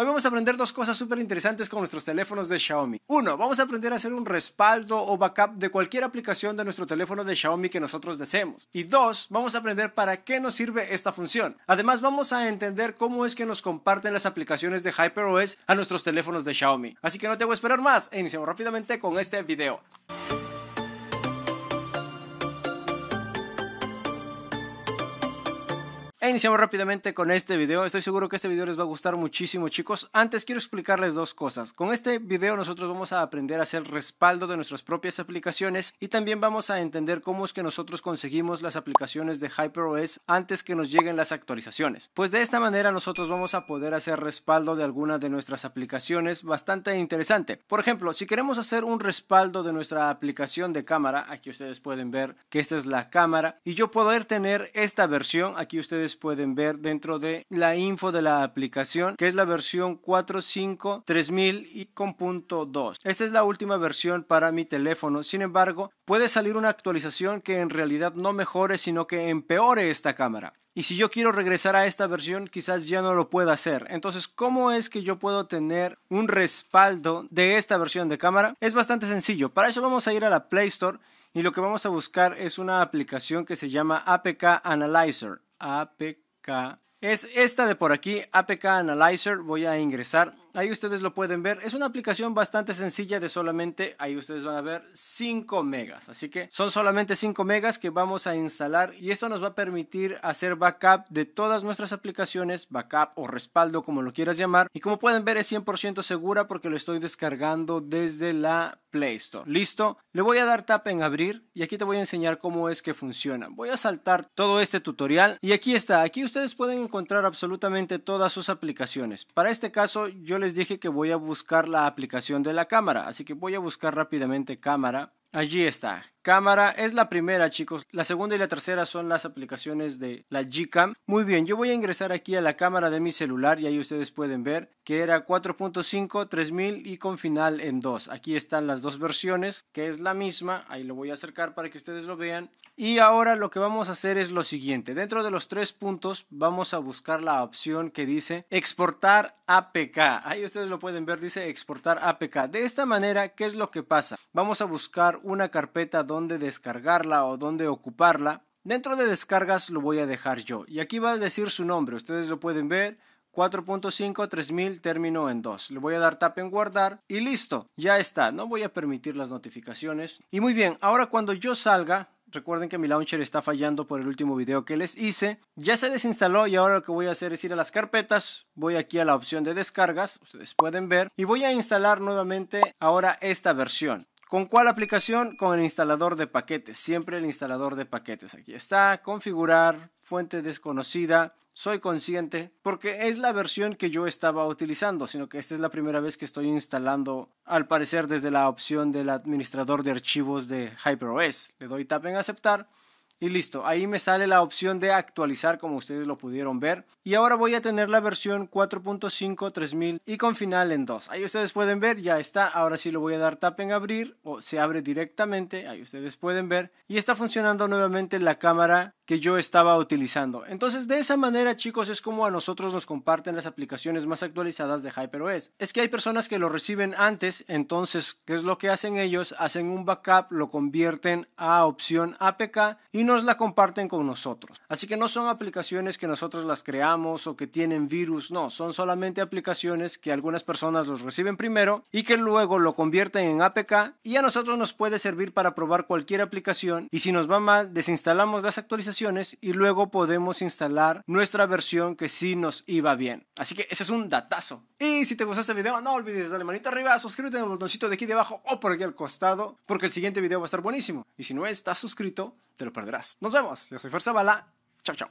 Hoy vamos a aprender dos cosas súper interesantes con nuestros teléfonos de Xiaomi. Uno, vamos a aprender a hacer un respaldo o backup de cualquier aplicación de nuestro teléfono de Xiaomi que nosotros deseemos. Y dos, vamos a aprender para qué nos sirve esta función. Además, vamos a entender cómo es que nos comparten las aplicaciones de HyperOS a nuestros teléfonos de Xiaomi. Así que no te voy a esperar más e iniciamos rápidamente con este video. E iniciamos rápidamente con este video. Estoy seguro que este video les va a gustar muchísimo, chicos. Antes quiero explicarles dos cosas. Con este video nosotros vamos a aprender a hacer respaldo de nuestras propias aplicaciones y también vamos a entender cómo es que nosotros conseguimos las aplicaciones de HyperOS antes que nos lleguen las actualizaciones. Pues de esta manera nosotros vamos a poder hacer respaldo de algunas de nuestras aplicaciones bastante interesante. Por ejemplo, si queremos hacer un respaldo de nuestra aplicación de cámara, aquí ustedes pueden ver que esta es la cámara y yo poder tener esta versión, aquí ustedes pueden ver dentro de la info de la aplicación, que es la versión 4.5.3000 y con punto 2. Esta es la última versión para mi teléfono. Sin embargo, puede salir una actualización que en realidad no mejore, sino que empeore esta cámara. Y si yo quiero regresar a esta versión, quizás ya no lo pueda hacer. Entonces, ¿cómo es que yo puedo tener un respaldo de esta versión de cámara? Es bastante sencillo. Para eso vamos a ir a la Play Store y lo que vamos a buscar es una aplicación que se llama APK Analyzer. APK. Es esta de por aquí, APK Analyzer. Voy a ingresar Ahí ustedes lo pueden ver. Es una aplicación bastante sencilla de solamente, ahí ustedes van a ver, 5 megas. Así que son solamente 5 megas que vamos a instalar y esto nos va a permitir hacer backup de todas nuestras aplicaciones, backup o respaldo como lo quieras llamar. Y como pueden ver es 100% segura porque lo estoy descargando desde la Play Store. Listo, le voy a dar tap en abrir y aquí te voy a enseñar cómo es que funciona. Voy a saltar todo este tutorial y aquí está, aquí ustedes pueden encontrar absolutamente todas sus aplicaciones. Para este caso yo les dije que voy a buscar la aplicación de la cámara, así que voy a buscar rápidamente cámara. Allí está, cámara. Es la primera, chicos. La segunda y la tercera son las aplicaciones de la Gcam. Muy bien, yo voy a ingresar aquí a la cámara de mi celular y ahí ustedes pueden ver que era 4.5, 3000 y con final en 2. Aquí están las dos versiones, que es la misma. Ahí lo voy a acercar para que ustedes lo vean. Y ahora lo que vamos a hacer es lo siguiente. Dentro de los tres puntos vamos a buscar la opción que dice exportar APK. Ahí ustedes lo pueden ver, dice exportar APK. De esta manera, ¿qué es lo que pasa? Vamos a buscar una carpeta dónde descargarla o dónde ocuparla. Dentro de descargas lo voy a dejar yo. Y aquí va a decir su nombre. Ustedes lo pueden ver. 4.5 3000 término en 2. Le voy a dar tap en guardar y listo, ya está. No voy a permitir las notificaciones. Y muy bien, ahora cuando yo salga, recuerden que mi launcher está fallando por el último video que les hice. Ya se desinstaló y ahora lo que voy a hacer es ir a las carpetas. Voy aquí a la opción de descargas, ustedes pueden ver, y voy a instalar nuevamente ahora esta versión. ¿Con cuál aplicación? Con el instalador de paquetes. Siempre el instalador de paquetes. Aquí está. Configurar, fuente desconocida. Soy consciente porque es la versión que yo estaba utilizando, sino que esta es la primera vez que estoy instalando, al parecer desde la opción del administrador de archivos de HyperOS. Le doy tap en aceptar y listo, ahí me sale la opción de actualizar como ustedes lo pudieron ver. Y ahora voy a tener la versión 4.5 3000 y con final en 2. Ahí ustedes pueden ver, ya está. Ahora sí lo voy a dar tap en abrir o se abre directamente. Ahí ustedes pueden ver. Y está funcionando nuevamente la cámara que yo estaba utilizando. Entonces, de esa manera, chicos, es como a nosotros nos comparten las aplicaciones más actualizadas de HyperOS. Es que hay personas que lo reciben antes, entonces, ¿qué es lo que hacen ellos? Hacen un backup, lo convierten a opción APK y nos la comparten con nosotros. Así que no son aplicaciones que nosotros las creamos o que tienen virus, no, son solamente aplicaciones que algunas personas los reciben primero y que luego lo convierten en APK y a nosotros nos puede servir para probar cualquier aplicación y si nos va mal, desinstalamos las actualizaciones y luego podemos instalar nuestra versión que sí nos iba bien. Así que ese es un datazo. Y si te gustó este video, no olvides darle manita arriba, suscríbete en el botoncito de aquí debajo o por aquí al costado, porque el siguiente video va a estar buenísimo. Y si no estás suscrito, te lo perderás. Nos vemos. Yo soy Fuerza Bala. Chao, chao.